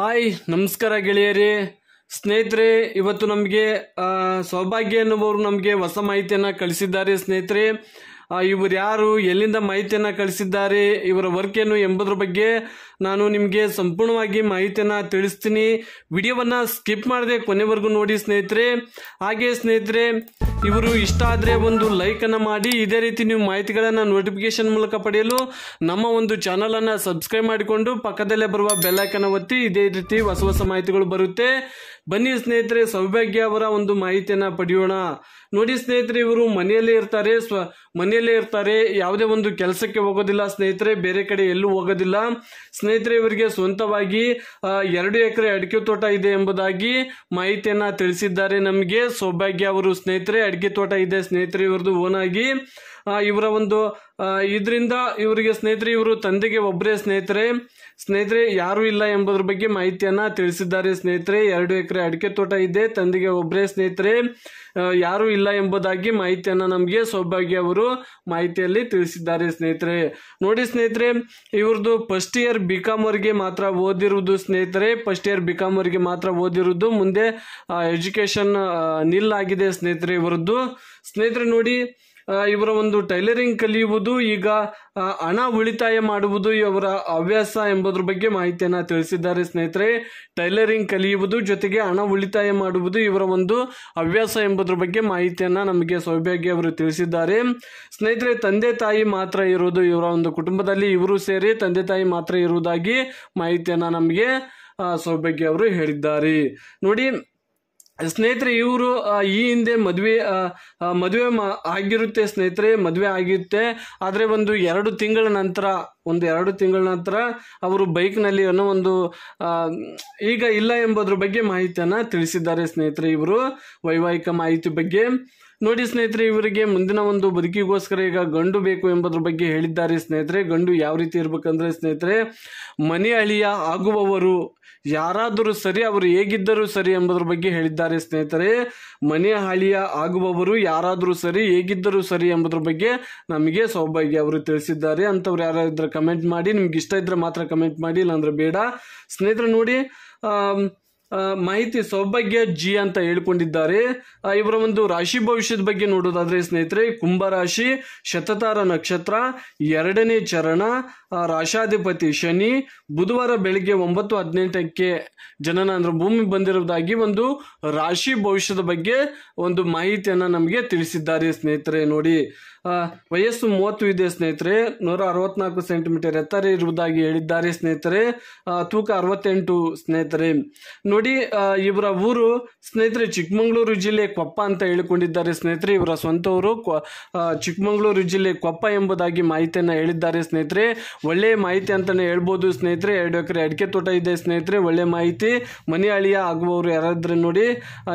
hi ನಮಸ್ಕಾರ ಗೆಳೆಯರಿ ಸ್ನೇಹಿತರೆ ಇವತ್ತು ನಮಗೆ ಸೌಭಾಗ್ಯ ಎನ್ನುವರು ನಮಗೆ ಹೊಸ ಮಾಹಿತಿಯನ್ನು ಕಳಿಸಿದ್ದಾರೆ ಸ್ನೇಹಿತರೆ ಇವರು ಯಾರು ಎಲ್ಲಿಂದ ಮಾಹಿತಿಯನ್ನು ಕಳಿಸಿದ್ದಾರೆ ಇವರ ವರ್ಕ್ ಏನು ಎಂಬುದರ ಬಗ್ಗೆ ನಾನು ನಿಮಗೆ ಸಂಪೂರ್ಣವಾಗಿ ಮಾಹಿತಿಯನ್ನು ತಿಳಿಸ್ತೀನಿ ವಿಡಿಯೋವನ್ನು ಸ್ಕಿಪ್ ಮಾಡದೆ ಕೊನೆವರೆಗೂ ನೋಡಿ ಸ್ನೇಹಿತರೆ ಹಾಗೆ ಸ್ನೇಹಿತರೆ ಇವರು ಇಷ್ಟ ಆದರೆ ಒಂದು ಲೈಕನ್ನು ಮಾಡಿ ಇದೇ ರೀತಿ ನೀವು ಮಾಹಿತಿಗಳನ್ನು ನೋಟಿಫಿಕೇಶನ್ ಮೂಲಕ ಪಡೆಯಲು ನಮ್ಮ ಒಂದು ಚಾನಲನ್ನು ಸಬ್ಸ್ಕ್ರೈಬ್ ಮಾಡಿಕೊಂಡು ಪಕ್ಕದಲ್ಲೇ ಬರುವ ಬೆಲ್ಲೈಕನ್ನು ಒತ್ತಿ ಇದೇ ರೀತಿ ಹೊಸ ಹೊಸ ಮಾಹಿತಿಗಳು ಬರುತ್ತೆ ಬನ್ನಿ ಸ್ನೇಹಿತರೆ ಸೌಭಾಗ್ಯ ಅವರ ಒಂದು ಮಾಹಿತಿಯನ್ನು ಪಡೆಯೋಣ ನೋಡಿ ಸ್ನೇಹಿತರೆ ಇವರು ಮನೆಯಲ್ಲೇ ಇರ್ತಾರೆ ಸ್ವ ಮನೆಯಲ್ಲೇ ಇರ್ತಾರೆ ಯಾವುದೇ ಒಂದು ಕೆಲಸಕ್ಕೆ ಹೋಗೋದಿಲ್ಲ ಸ್ನೇಹಿತರೆ ಬೇರೆ ಕಡೆ ಎಲ್ಲೂ ಹೋಗೋದಿಲ್ಲ ಸ್ನೇಹಿತರೆ ಇವರಿಗೆ ಸ್ವಂತವಾಗಿ ಎರಡು ಎಕರೆ ಅಡಿಕೆ ತೋಟ ಇದೆ ಎಂಬುದಾಗಿ ಮಾಹಿತಿಯನ್ನು ತಿಳಿಸಿದ್ದಾರೆ ನಮಗೆ ಸೌಭಾಗ್ಯ ಅವರು ಸ್ನೇಹಿತರೆ ಅಡಿಕೆ ತೋಟ ಇದೆ ಸ್ನೇಹಿತರೆ ಇವ್ರದ್ದು ಓನಾಗಿ ಇವರ ಒಂದು ಇದರಿಂದ ಇವರಿಗೆ ಸ್ನೇಹಿತರೆ ಇವರು ತಂದೆಗೆ ಒಬ್ಬರೇ ಸ್ನೇಹಿತರೆ ಸ್ನೇಹಿತರೆ ಯಾರು ಇಲ್ಲ ಎಂಬುದ್ರ ಬಗ್ಗೆ ಮಾಹಿತಿಯನ್ನ ತಿಳಿಸಿದ್ದಾರೆ ಸ್ನೇಹಿತರೆ ಎರಡು ಎಕರೆ ಅಡಿಕೆ ತೋಟ ಇದೆ ತಂದೆಗೆ ಒಬ್ಬರೇ ಸ್ನೇಹಿತರೆ ಯಾರು ಇಲ್ಲ ಎಂಬುದಾಗಿ ಮಾಹಿತಿಯನ್ನ ನಮಗೆ ಸೌಭಾಗ್ಯ ಅವರು ಮಾಹಿತಿಯಲ್ಲಿ ತಿಳಿಸಿದ್ದಾರೆ ಸ್ನೇಹಿತರೆ ನೋಡಿ ಸ್ನೇಹಿತರೆ ಇವ್ರದ್ದು ಫಸ್ಟ್ ಇಯರ್ ಬಿ ಕಾಮ್ ಮಾತ್ರ ಓದಿರುವುದು ಸ್ನೇಹಿತರೆ ಫಸ್ಟ್ ಇಯರ್ ಬಿ ಕಾಮ್ ಮಾತ್ರ ಓದಿರುವುದು ಮುಂದೆ ಎಜುಕೇಶನ್ ನಿಲ್ ಆಗಿದೆ ಸ್ನೇಹಿತರೆ ಇವರದ್ದು ಸ್ನೇಹಿತರೆ ನೋಡಿ ಇವರ ಒಂದು ಟೈಲರಿಂಗ್ ಕಲಿಯುವುದು ಈಗ ಹಣ ಉಳಿತಾಯ ಮಾಡುವುದು ಇವರ ಹವ್ಯಾಸ ಎಂಬುದ್ರ ಬಗ್ಗೆ ಮಾಹಿತಿಯನ್ನು ತಿಳಿಸಿದ್ದಾರೆ ಸ್ನೇಹಿತರೆ ಟೈಲರಿಂಗ್ ಕಲಿಯುವುದು ಜೊತೆಗೆ ಹಣ ಉಳಿತಾಯ ಮಾಡುವುದು ಇವರ ಒಂದು ಹವ್ಯಾಸ ಎಂಬುದ್ರ ಬಗ್ಗೆ ಮಾಹಿತಿಯನ್ನು ನಮಗೆ ಸೌಭಾಗ್ಯ ಅವರು ತಿಳಿಸಿದ್ದಾರೆ ಸ್ನೇಹಿತರೆ ತಂದೆ ತಾಯಿ ಮಾತ್ರ ಇರುವುದು ಇವರ ಒಂದು ಕುಟುಂಬದಲ್ಲಿ ಇವರು ಸೇರಿ ತಂದೆ ತಾಯಿ ಮಾತ್ರ ಇರುವುದಾಗಿ ಮಾಹಿತಿಯನ್ನು ನಮಗೆ ಸೌಭಾಗ್ಯ ಅವರು ಹೇಳಿದ್ದಾರೆ ನೋಡಿ ಸ್ನೇಹಿತರೆ ಇವರು ಈ ಹಿಂದೆ ಮದುವೆ ಮದುವೆ ಆಗಿರುತ್ತೆ ಸ್ನೇಹಿತರೆ ಮದುವೆ ಆಗಿರುತ್ತೆ ಆದರೆ ಒಂದು ಎರಡು ತಿಂಗಳ ನಂತರ ಒಂದು ಎರಡು ತಿಂಗಳ ನಂತರ ಅವರು ಬೈಕ್ನಲ್ಲಿ ಏನೋ ಒಂದು ಈಗ ಇಲ್ಲ ಎಂಬುದ್ರ ಬಗ್ಗೆ ಮಾಹಿತಿಯನ್ನು ತಿಳಿಸಿದ್ದಾರೆ ಸ್ನೇಹಿತರೆ ಇವರು ವೈವಾಹಿಕ ಮಾಹಿತಿ ಬಗ್ಗೆ ನೋಡಿ ಸ್ನೇಹಿತರೆ ಇವರಿಗೆ ಮುಂದಿನ ಒಂದು ಬದುಕಿಗೋಸ್ಕರ ಈಗ ಗಂಡು ಬೇಕು ಎಂಬುದ್ರ ಬಗ್ಗೆ ಹೇಳಿದ್ದಾರೆ ಸ್ನೇಹಿತರೆ ಗಂಡು ಯಾವ ರೀತಿ ಇರಬೇಕಂದ್ರೆ ಸ್ನೇಹಿತರೆ ಮನೆ ಅಳಿಯ ಆಗುವವರು ಯಾರಾದರೂ ಸರಿ ಅವರು ಹೇಗಿದ್ದರೂ ಸರಿ ಎಂಬುದ್ರ ಬಗ್ಗೆ ಹೇಳಿದ್ದಾರೆ ಸ್ನೇಹಿತರೆ ಮನೆ ಹಳಿಯ ಆಗುವವರು ಯಾರಾದರೂ ಸರಿ ಹೇಗಿದ್ದರೂ ಸರಿ ಎಂಬುದ್ರ ಬಗ್ಗೆ ನಮಗೆ ಸೌಭಾಗ್ಯ ಅವರು ತಿಳಿಸಿದ್ದಾರೆ ಅಂಥವ್ರು ಯಾರಾದ್ರೂ ಕಮೆಂಟ್ ಮಾಡಿ ನಿಮ್ಗೆ ಇಷ್ಟ ಇದ್ರೆ ಮಾತ್ರ ಕಮೆಂಟ್ ಮಾಡಿ ಇಲ್ಲಾಂದ್ರೆ ಬೇಡ ಸ್ನೇಹಿತರೆ ನೋಡಿ ಮಾಹಿತಿ ಸೌಭಾಗ್ಯ ಜಿ ಅಂತ ಹೇಳ್ಕೊಂಡಿದ್ದಾರೆ ಇವರ ಒಂದು ರಾಶಿ ಭವಿಷ್ಯದ ಬಗ್ಗೆ ನೋಡೋದಾದ್ರೆ ಸ್ನೇಹಿತರೆ ಕುಂಭರಾಶಿ ಶತತಾರ ನಕ್ಷತ್ರ ಎರಡನೇ ಚರಣ ರಾಶಾಧಿಪತಿ ಶನಿ ಬುಧವಾರ ಬೆಳಗ್ಗೆ ಒಂಬತ್ತು ಹದಿನೆಂಟಕ್ಕೆ ಜನನ ಅಂದ್ರೆ ಭೂಮಿ ಬಂದಿರುವುದಾಗಿ ಒಂದು ರಾಶಿ ಭವಿಷ್ಯದ ಬಗ್ಗೆ ಒಂದು ಮಾಹಿತಿಯನ್ನ ನಮಗೆ ತಿಳಿಸಿದ್ದಾರೆ ಸ್ನೇಹಿತರೆ ನೋಡಿ ವಯಸ್ಸು ಮೂವತ್ತು ಇದೆ ಸ್ನೇಹಿತರೆ ನೂರ ಅರವತ್ನಾಲ್ಕು ಸೆಂಟಿಮೀಟರ್ ಎತ್ತರ ಇರುವುದಾಗಿ ಹೇಳಿದ್ದಾರೆ ಸ್ನೇಹಿತರೆ ತೂಕ ಅರವತ್ತೆಂಟು ಸ್ನೇಹಿತರೆ ನೋಡಿ ಇವರ ಊರು ಸ್ನೇಹಿತರೆ ಚಿಕ್ಕಮಗಳೂರು ಜಿಲ್ಲೆ ಕೊಪ್ಪ ಅಂತ ಹೇಳಿಕೊಂಡಿದ್ದಾರೆ ಸ್ನೇಹಿತರೆ ಇವರ ಸ್ವಂತ ಊರು ಚಿಕ್ಕಮಗಳೂರು ಜಿಲ್ಲೆ ಕೊಪ್ಪ ಎಂಬುದಾಗಿ ಮಾಹಿತಿಯನ್ನು ಹೇಳಿದ್ದಾರೆ ಸ್ನೇಹಿತರೆ ಒಳ್ಳೆಯ ಮಾಹಿತಿ ಅಂತಲೇ ಹೇಳ್ಬೋದು ಸ್ನೇಹಿತರೆ ಎರಡು ಎಕರೆ ಅಡಿಕೆ ತೋಟ ಇದೆ ಸ್ನೇಹಿತರೆ ಒಳ್ಳೆಯ ಮಾಹಿತಿ ಮನೆ ಅಳಿಯ ಆಗುವವರು ಯಾರಾದರೂ ನೋಡಿ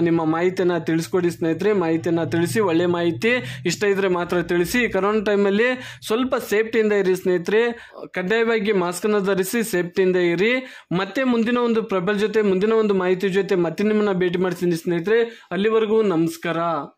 ನಿಮ್ಮ ಮಾಹಿತಿಯನ್ನು ತಿಳಿಸ್ಕೊಡಿ ಸ್ನೇಹಿತರೆ ಮಾಹಿತಿಯನ್ನು ತಿಳಿಸಿ ಒಳ್ಳೆಯ ಮಾಹಿತಿ ಇಷ್ಟ ಇದ್ದರೆ ಮಾತ್ರ ತಿಳಿಸಿ ಕರೋನಾ ಟೈಮಲ್ಲಿ ಸ್ವಲ್ಪ ಸೇಫ್ಟಿಯಿಂದ ಇರಿ ಸ್ನೇಹಿತರೆ ಕಡ್ಡಾಯವಾಗಿ ಮಾಸ್ಕನ್ನು ಧರಿಸಿ ಸೇಫ್ಟಿಯಿಂದ ಇರಿ ಮತ್ತೆ ಮುಂದಿನ ಒಂದು ಪ್ರಬಲ್ ಜೊತೆ ಮುಂದಿನ ಒಂದು ಮತ್ತೊಂದು ಮಾಹಿತಿ ಜೊತೆ ಮತ್ತೆ ನಿಮ್ಮನ್ನ ಭೇಟಿ ಮಾಡ್ತೀನಿ ಸ್ನೇಹಿತರೆ ಅಲ್ಲಿವರೆಗೂ ನಮಸ್ಕಾರ